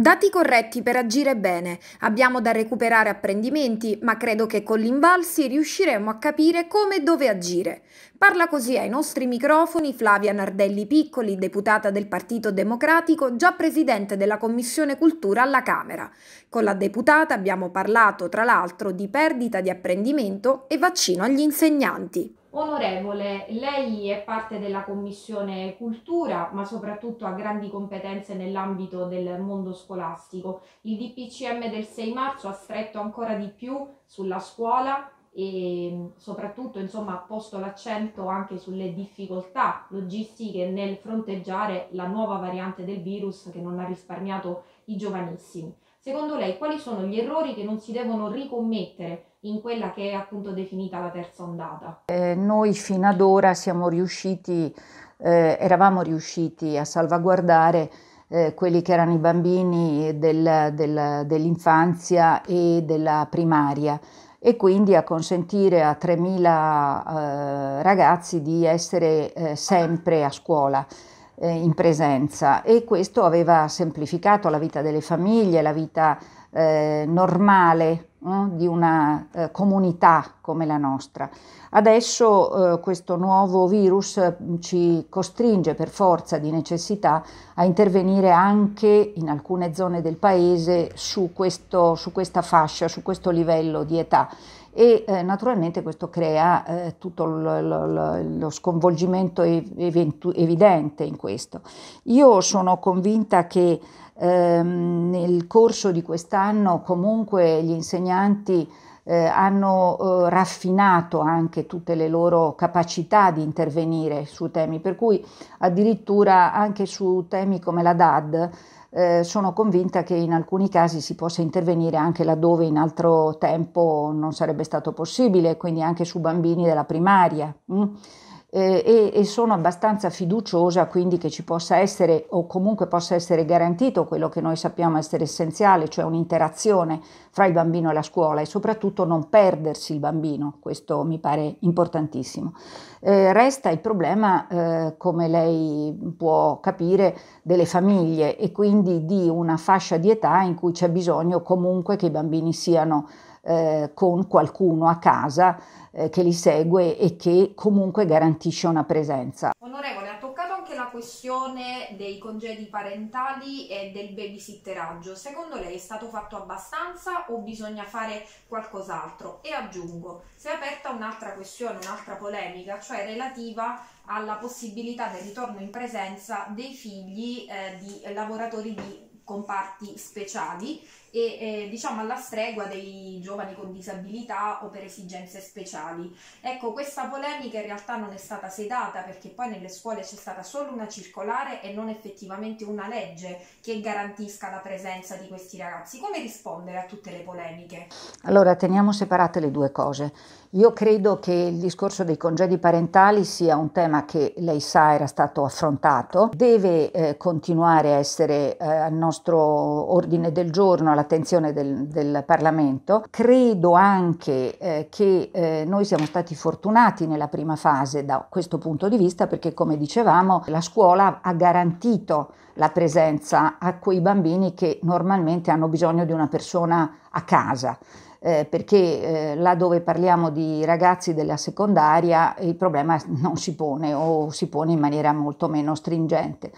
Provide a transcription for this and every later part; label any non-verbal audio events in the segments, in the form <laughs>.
Dati corretti per agire bene. Abbiamo da recuperare apprendimenti, ma credo che con l'Invalsi riusciremo a capire come e dove agire. Parla così ai nostri microfoni Flavia Nardelli Piccoli, deputata del Partito Democratico, già presidente della Commissione Cultura alla Camera. Con la deputata abbiamo parlato, tra l'altro, di perdita di apprendimento e vaccino agli insegnanti. Onorevole, lei è parte della Commissione Cultura, ma soprattutto ha grandi competenze nell'ambito del mondo scolastico. Il DPCM del 6 marzo ha stretto ancora di più sulla scuola e soprattutto insomma, ha posto l'accento anche sulle difficoltà logistiche nel fronteggiare la nuova variante del virus che non ha risparmiato i giovanissimi. Secondo lei quali sono gli errori che non si devono ricommettere in quella che è appunto definita la terza ondata. Eh, noi fino ad ora siamo riusciti, eh, eravamo riusciti a salvaguardare eh, quelli che erano i bambini del, del, dell'infanzia e della primaria e quindi a consentire a 3.000 eh, ragazzi di essere eh, sempre a scuola eh, in presenza e questo aveva semplificato la vita delle famiglie, la vita normale mh, eh, di una eh, comunità come la nostra. Adesso eh, questo nuovo virus eh, ci costringe per forza di necessità a intervenire anche in alcune zone del paese su, questo, su questa fascia, su questo livello di età e eh, naturalmente questo crea eh, tutto lo, lo, lo sconvolgimento evidente in questo. Io sono convinta che eh, nel corso di quest'anno comunque gli insegnanti eh, hanno eh, raffinato anche tutte le loro capacità di intervenire su temi, per cui addirittura anche su temi come la DAD eh, sono convinta che in alcuni casi si possa intervenire anche laddove in altro tempo non sarebbe stato possibile, quindi anche su bambini della primaria. Mm? eh, e, e, sono abbastanza fiduciosa quindi che ci possa essere o comunque possa essere garantito quello che noi sappiamo essere essenziale, cioè un'interazione fra il bambino e la scuola e soprattutto non perdersi il bambino, questo mi pare importantissimo. Eh, resta il problema, eh, come lei può capire, delle famiglie e quindi di una fascia di età in cui c'è bisogno comunque che i bambini siano eh, con qualcuno a casa eh, che li segue e che comunque garantisce una presenza. Onorevole, ha toccato anche la questione dei congedi parentali e del babysitteraggio. Secondo lei è stato fatto abbastanza o bisogna fare qualcos'altro? E aggiungo, si è aperta un'altra questione, un'altra polemica, cioè relativa alla possibilità del ritorno in presenza dei figli eh, di lavoratori di comparti speciali e eh, diciamo alla stregua dei giovani con disabilità o per esigenze speciali. Ecco, questa polemica in realtà non è stata sedata perché poi nelle scuole c'è stata solo una circolare e non effettivamente una legge che garantisca la presenza di questi ragazzi. Come rispondere a tutte le polemiche? Allora, teniamo separate le due cose. Io credo che il discorso dei congedi parentali sia un tema che lei sa era stato affrontato, deve eh, continuare a essere eh, al nostro ordine del giorno, all'attenzione del, del Parlamento. Credo anche eh, che eh, noi siamo stati fortunati nella prima fase da questo punto di vista perché come dicevamo la scuola ha garantito la presenza a quei bambini che normalmente hanno bisogno di una persona a casa. Eh, perché eh, là dove parliamo di ragazzi della secondaria il problema non si pone o si pone in maniera molto meno stringente.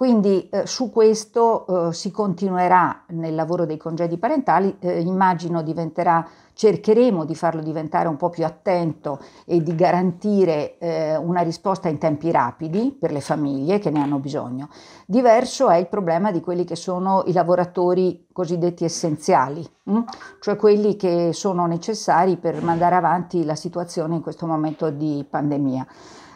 Quindi eh, su questo eh, si continuerà nel lavoro dei congedi parentali, eh, immagino diventerà, cercheremo di farlo diventare un po' più attento e di garantire eh, una risposta in tempi rapidi per le famiglie che ne hanno bisogno. Diverso è il problema di quelli che sono i lavoratori cosiddetti essenziali, mh? Mm? cioè quelli che sono necessari per mandare avanti la situazione in questo momento di pandemia.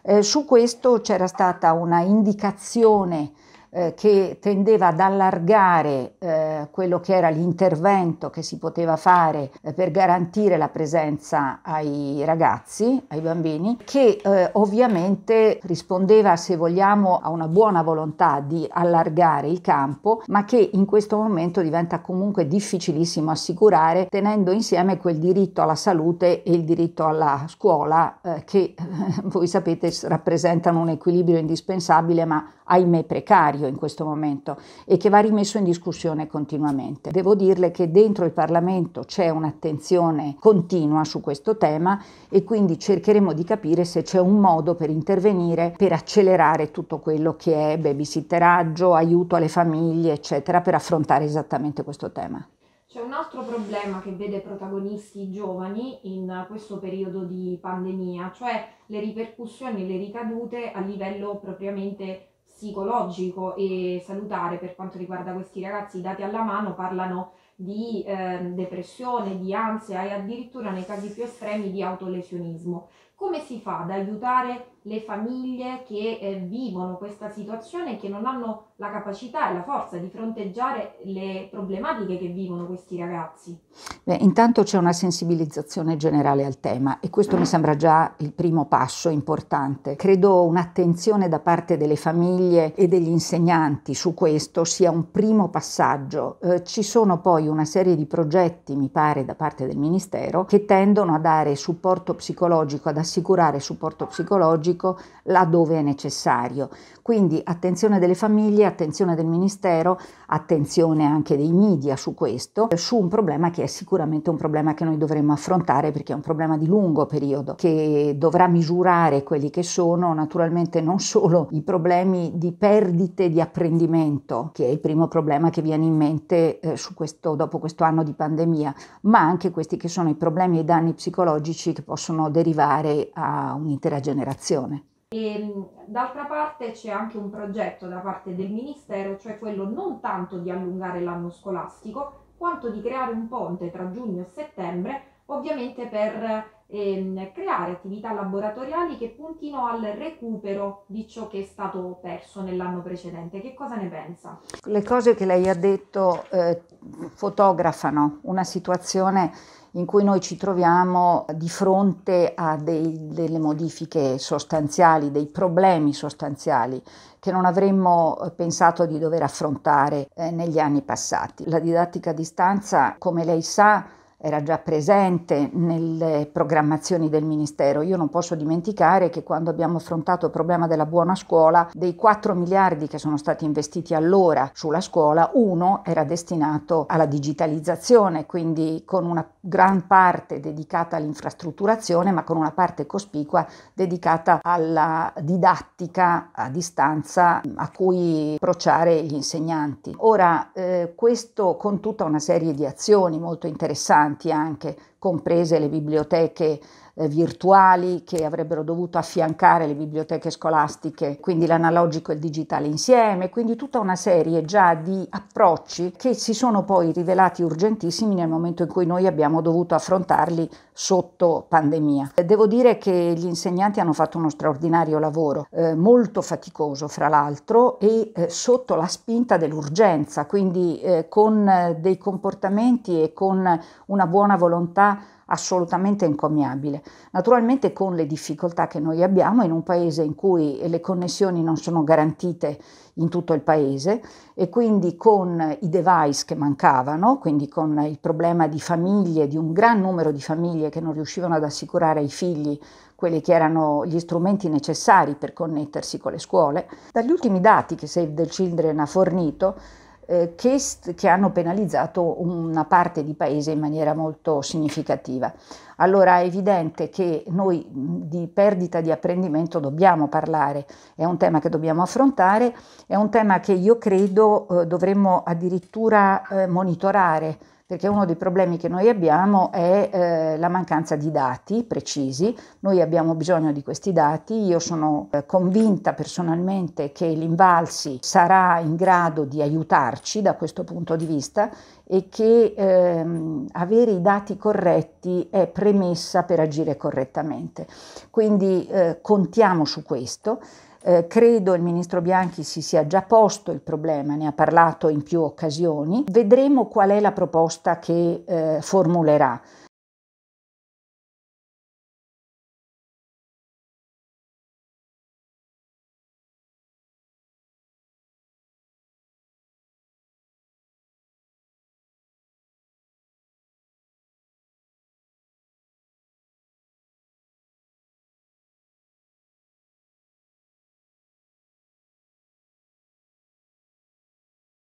Eh, su questo c'era stata una indicazione eh, che tendeva ad allargare eh, quello che era l'intervento che si poteva fare eh, per garantire la presenza ai ragazzi, ai bambini, che eh, ovviamente rispondeva, se vogliamo, a una buona volontà di allargare il campo, ma che in questo momento diventa comunque difficilissimo assicurare tenendo insieme quel diritto alla salute e il diritto alla scuola eh, che <laughs> voi sapete rappresentano un equilibrio indispensabile ma ahimè precario serio in questo momento e che va rimesso in discussione continuamente. Devo dirle che dentro il Parlamento c'è un'attenzione continua su questo tema e quindi cercheremo di capire se c'è un modo per intervenire per accelerare tutto quello che è babysitteraggio, aiuto alle famiglie, eccetera, per affrontare esattamente questo tema. C'è un altro problema che vede protagonisti i giovani in questo periodo di pandemia, cioè le ripercussioni, e le ricadute a livello propriamente psicologico e salutare per quanto riguarda questi ragazzi, i dati alla mano parlano di eh, depressione, di ansia e addirittura nei casi più estremi di autolesionismo. Come si fa ad aiutare le famiglie che eh, vivono questa situazione e che non hanno la capacità e la forza di fronteggiare le problematiche che vivono questi ragazzi? Beh, intanto c'è una sensibilizzazione generale al tema e questo mi sembra già il primo passo importante. Credo un'attenzione da parte delle famiglie e degli insegnanti su questo sia un primo passaggio. Eh, ci sono poi una serie di progetti, mi pare, da parte del Ministero che tendono a dare supporto psicologico ad assicurare supporto psicologico laddove è necessario. Quindi attenzione delle famiglie, attenzione del Ministero, attenzione anche dei media su questo, su un problema che è sicuramente un problema che noi dovremmo affrontare perché è un problema di lungo periodo, che dovrà misurare quelli che sono naturalmente non solo i problemi di perdite di apprendimento, che è il primo problema che viene in mente eh, questo, dopo questo anno di pandemia, ma anche questi che sono i problemi e i danni psicologici che possono derivare poi a un'intera generazione. E, ehm, d'altra parte c'è anche un progetto da parte del Ministero, cioè quello non tanto di allungare l'anno scolastico, quanto di creare un ponte tra giugno e settembre, ovviamente per ehm, creare attività laboratoriali che puntino al recupero di ciò che è stato perso nell'anno precedente. Che cosa ne pensa? Le cose che lei ha detto eh, fotografano una situazione in cui noi ci troviamo di fronte a dei, delle modifiche sostanziali, dei problemi sostanziali che non avremmo pensato di dover affrontare eh, negli anni passati. La didattica a distanza, come lei sa, era già presente nelle programmazioni del Ministero. Io non posso dimenticare che quando abbiamo affrontato il problema della buona scuola, dei 4 miliardi che sono stati investiti allora sulla scuola, uno era destinato alla digitalizzazione, quindi con una gran parte dedicata all'infrastrutturazione, ma con una parte cospicua dedicata alla didattica a distanza a cui approcciare gli insegnanti. Ora, eh, questo con tutta una serie di azioni molto interessanti anche comprese le biblioteche eh, virtuali che avrebbero dovuto affiancare le biblioteche scolastiche, quindi l'analogico e il digitale insieme, quindi tutta una serie già di approcci che si sono poi rivelati urgentissimi nel momento in cui noi abbiamo dovuto affrontarli sotto pandemia. Eh, devo dire che gli insegnanti hanno fatto uno straordinario lavoro, eh, molto faticoso fra l'altro e eh, sotto la spinta dell'urgenza, quindi eh, con eh, dei comportamenti e con una buona volontà assolutamente encomiabile, naturalmente con le difficoltà che noi abbiamo in un paese in cui le connessioni non sono garantite in tutto il paese e quindi con i device che mancavano, quindi con il problema di famiglie, di un gran numero di famiglie che non riuscivano ad assicurare ai figli quelli che erano gli strumenti necessari per connettersi con le scuole. Dagli ultimi dati che Save the Children ha fornito, eh, che, che, hanno penalizzato una parte di paese in maniera molto significativa. Allora è evidente che noi di perdita di apprendimento dobbiamo parlare, è un tema che dobbiamo affrontare, è un tema che io credo eh, dovremmo addirittura eh, monitorare perché uno dei problemi che noi abbiamo è eh, la mancanza di dati precisi, noi abbiamo bisogno di questi dati, io sono eh, convinta personalmente che l'Invalsi sarà in grado di aiutarci da questo punto di vista e che ehm, avere i dati corretti è premessa per agire correttamente, quindi eh, contiamo su questo. Eh, credo il ministro Bianchi si sia già posto il problema, ne ha parlato in più occasioni. Vedremo qual è la proposta che eh, formulerà.